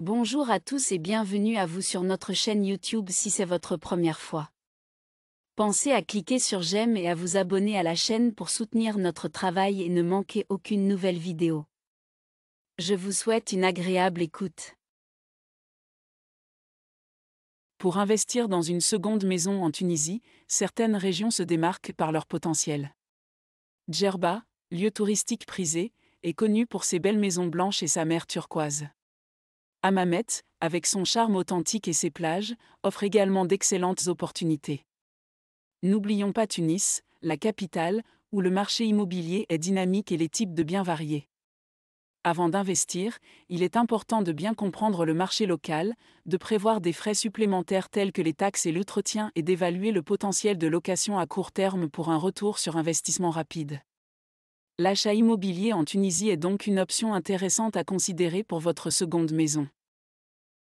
Bonjour à tous et bienvenue à vous sur notre chaîne YouTube si c'est votre première fois. Pensez à cliquer sur j'aime et à vous abonner à la chaîne pour soutenir notre travail et ne manquer aucune nouvelle vidéo. Je vous souhaite une agréable écoute. Pour investir dans une seconde maison en Tunisie, certaines régions se démarquent par leur potentiel. Djerba, lieu touristique prisé, est connu pour ses belles maisons blanches et sa mer turquoise. Amamet, avec son charme authentique et ses plages, offre également d'excellentes opportunités. N'oublions pas Tunis, la capitale, où le marché immobilier est dynamique et les types de biens variés. Avant d'investir, il est important de bien comprendre le marché local, de prévoir des frais supplémentaires tels que les taxes et l'entretien et d'évaluer le potentiel de location à court terme pour un retour sur investissement rapide. L'achat immobilier en Tunisie est donc une option intéressante à considérer pour votre seconde maison.